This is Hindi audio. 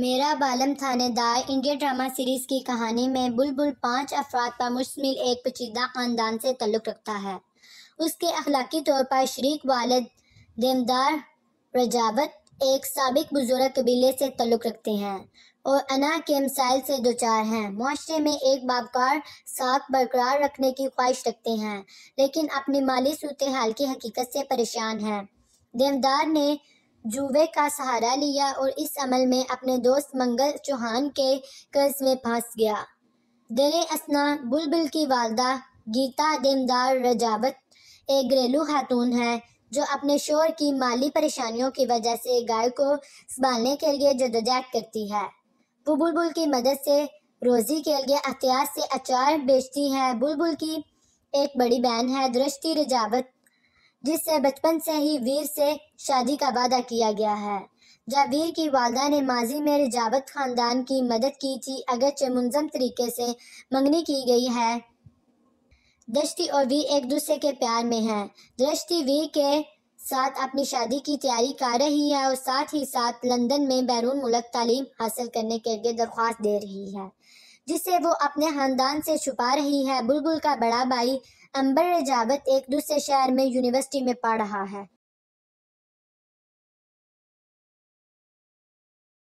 मेरा बालम थानेदार इंडिया ड्रामा सीरीज़ की कहानी में बुलबुल पांच अफराद पर मुश्तमिल एक पचीदा ख़ानदान से तल्लुक़ रखता है उसके अखलाकी तौर पर शरीक वालद देमदार रजावत एक सबक बुजुर्ग कबीले से तल्लुक़ रखते हैं और अना के मसाइल से दो चार हैं माशरे में एक बाबकार साख बरकरार रखने की ख्वाहिश रखते हैं लेकिन अपनी माली सूरत हाल की हकीकत से परेशान हैं देवदार ने जुवे का सहारा लिया और इस अमल में अपने दोस्त मंगल चौहान के कर्ज में फंस गया दर असना बुलबुल की वालदा गीता देमदार रजावत एक घरेलू खातून है जो अपने शोर की माली परेशानियों की वजह से गाय को संभालने के लिए जदोजहद करती है वो बुलबुल की मदद से रोज़ी के लिए एहतियात से अचार बेचती है बुलबुल की एक बड़ी बहन है दृष्टि रजावत जिससे बचपन से ही वीर से शादी का वादा किया गया है जावीर की वालदा ने माजी में रिजावत खानदान की मदद की थी अगरचे मुंजम तरीके से मंगनी की गई है दृष्टि और वीर एक दूसरे के प्यार में हैं दृष्टि वीर के साथ अपनी शादी की तैयारी कर रही है और साथ ही साथ लंदन में बैरून मुल्क तालीम हासिल करने के लिए दरख्वास्त दे रही है जिसे वो अपने खानदान से छुपा रही है बुलबुल का बड़ा भाई अंबर रजावत एक दूसरे शहर में यूनिवर्सिटी में पढ़ रहा है